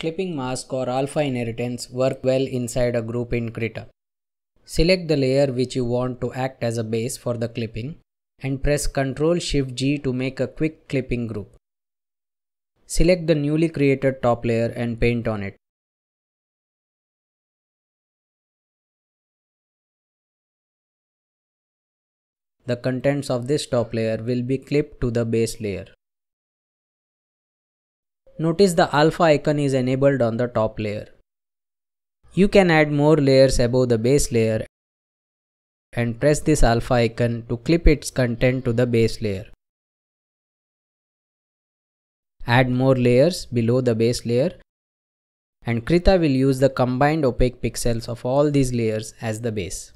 Clipping mask or alpha inheritance work well inside a group in Krita. Select the layer which you want to act as a base for the clipping and press Ctrl Shift G to make a quick clipping group. Select the newly created top layer and paint on it. The contents of this top layer will be clipped to the base layer. Notice the alpha icon is enabled on the top layer. You can add more layers above the base layer and press this alpha icon to clip its content to the base layer. Add more layers below the base layer and Krita will use the combined opaque pixels of all these layers as the base.